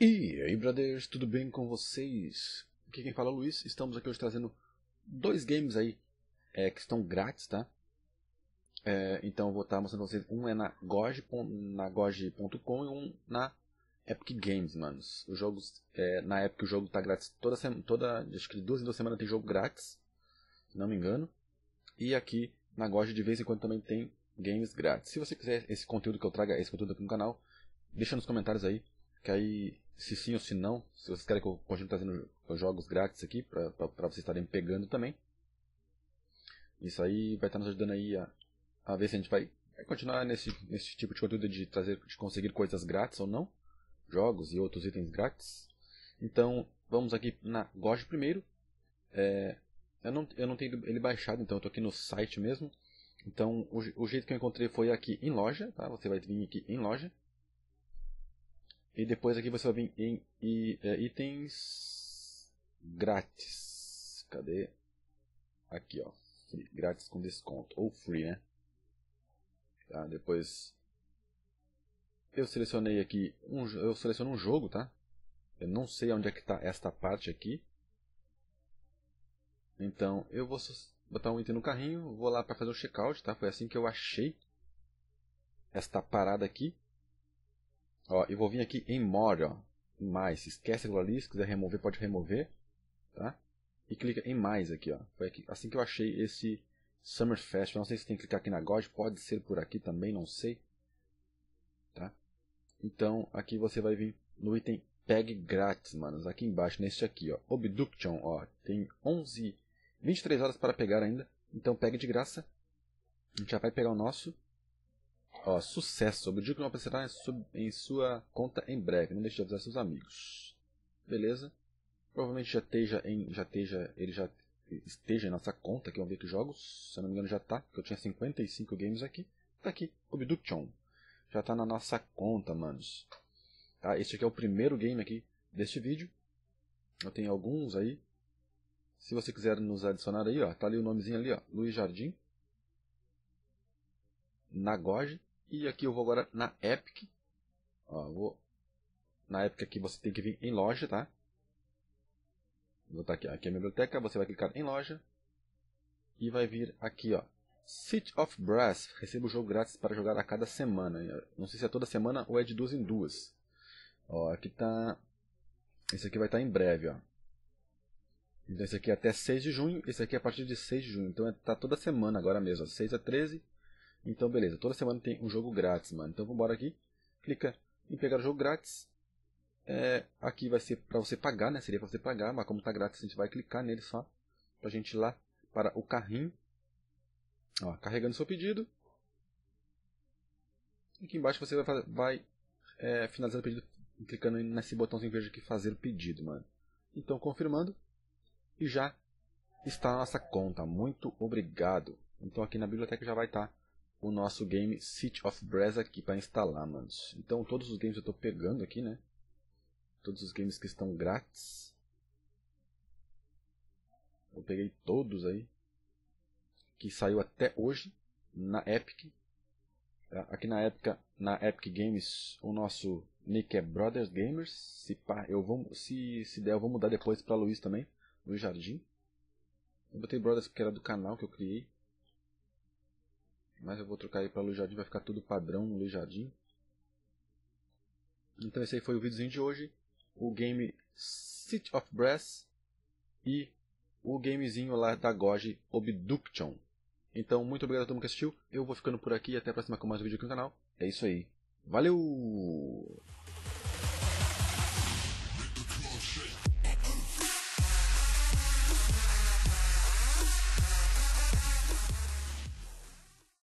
E aí, brothers, tudo bem com vocês? Aqui quem fala é o Luiz. Estamos aqui hoje trazendo dois games aí é, que estão grátis, tá? É, então eu vou estar mostrando pra vocês. Um é na Goge.com na e um na Epic Games, manos. Os jogos, é, na Epic o jogo está grátis toda semana, toda, acho que duas em duas semanas tem jogo grátis, se não me engano. E aqui na Goge de vez em quando também tem games grátis. Se você quiser esse conteúdo que eu traga, esse conteúdo aqui no canal, deixa nos comentários aí, que aí se sim ou se não, se vocês querem que eu continue trazendo jogos grátis aqui para vocês estarem pegando também. Isso aí vai estar nos ajudando aí a, a ver se a gente vai, continuar nesse, nesse tipo de conteúdo de trazer, de conseguir coisas grátis ou não, jogos e outros itens grátis. Então vamos aqui na GOG primeiro. É, eu, não, eu não tenho ele baixado, então eu estou aqui no site mesmo. Então o, o jeito que eu encontrei foi aqui em loja, tá? Você vai vir aqui em loja. E depois aqui você vai vir em, é, itens grátis. Cadê? Aqui, ó. Free, grátis com desconto. Ou free, né? Tá, depois eu selecionei aqui um, eu seleciono um jogo, tá? Eu não sei onde é que está esta parte aqui. Então eu vou botar um item no carrinho, vou lá para fazer o um checkout, tá? Foi assim que eu achei esta parada aqui. Ó, eu vou vir aqui em More, ó, mais. Esquece aquilo ali, se quiser remover, pode remover. Tá? E clica em mais aqui. Ó. Foi aqui, assim que eu achei esse Summer Fest. Não sei se tem que clicar aqui na God, pode ser por aqui também, não sei. Tá? Então, aqui você vai vir no item Pegue Grátis, manos. Aqui embaixo, neste aqui, ó. Obduction, ó. Tem 11, 23 horas para pegar ainda. Então, pegue de graça. A gente já vai pegar o nosso. Ó, sucesso. Obdico que não aparecerá em, sub, em sua conta em breve. Não deixe de avisar seus amigos. Beleza. Provavelmente já esteja em. Já esteja. Ele já esteja em nossa conta, que é um ver que jogos. Se eu não me engano já tá. Porque eu tinha 55 games aqui. Tá aqui. Obduction. Já tá na nossa conta, manos. Tá? Este aqui é o primeiro game aqui deste vídeo. Eu tenho alguns aí. Se você quiser nos adicionar aí, ó, tá ali o nomezinho ali, ó, Luiz Jardim, Nagoge. E aqui eu vou agora na Epic. Ó, vou... Na Epic aqui você tem que vir em loja, tá? Vou botar aqui, aqui é a biblioteca, você vai clicar em loja. E vai vir aqui, ó. City of Brass. Receba o jogo grátis para jogar a cada semana. Não sei se é toda semana ou é de duas em duas. Ó, aqui tá... Esse aqui vai estar tá em breve, ó. Então esse aqui é até 6 de junho, esse aqui é a partir de 6 de junho. Então é, tá toda semana agora mesmo, ó. 6 a 13 então, beleza, toda semana tem um jogo grátis, mano. Então, vambora aqui. Clica em pegar o jogo grátis. É, aqui vai ser para você pagar, né? Seria para você pagar, mas como tá grátis, a gente vai clicar nele só. Pra gente ir lá para o carrinho. Ó, carregando seu pedido. e Aqui embaixo você vai, vai é, finalizando o pedido clicando nesse botãozinho verde aqui, fazer o pedido, mano. Então, confirmando. E já está a nossa conta. Muito obrigado. Então, aqui na biblioteca já vai estar tá o nosso game City of Brass aqui para instalar, mano Então todos os games eu estou pegando aqui, né? Todos os games que estão grátis. Eu peguei todos aí. Que saiu até hoje na Epic. Tá? Aqui na época, na Epic Games, o nosso nick é Brothers Gamers. Se pá, eu vou, se, se der, eu vou mudar depois para Luiz também, Luiz Jardim. Eu botei Brothers porque era do canal que eu criei mas eu vou trocar aí para Luz Jardim, vai ficar tudo padrão no Jardim. Então esse aí foi o videozinho de hoje, o game City of Brass e o gamezinho lá da Goji Obduction. Então, muito obrigado a todo mundo que assistiu. Eu vou ficando por aqui. e Até a próxima com mais um vídeo aqui no canal. É isso aí. Valeu!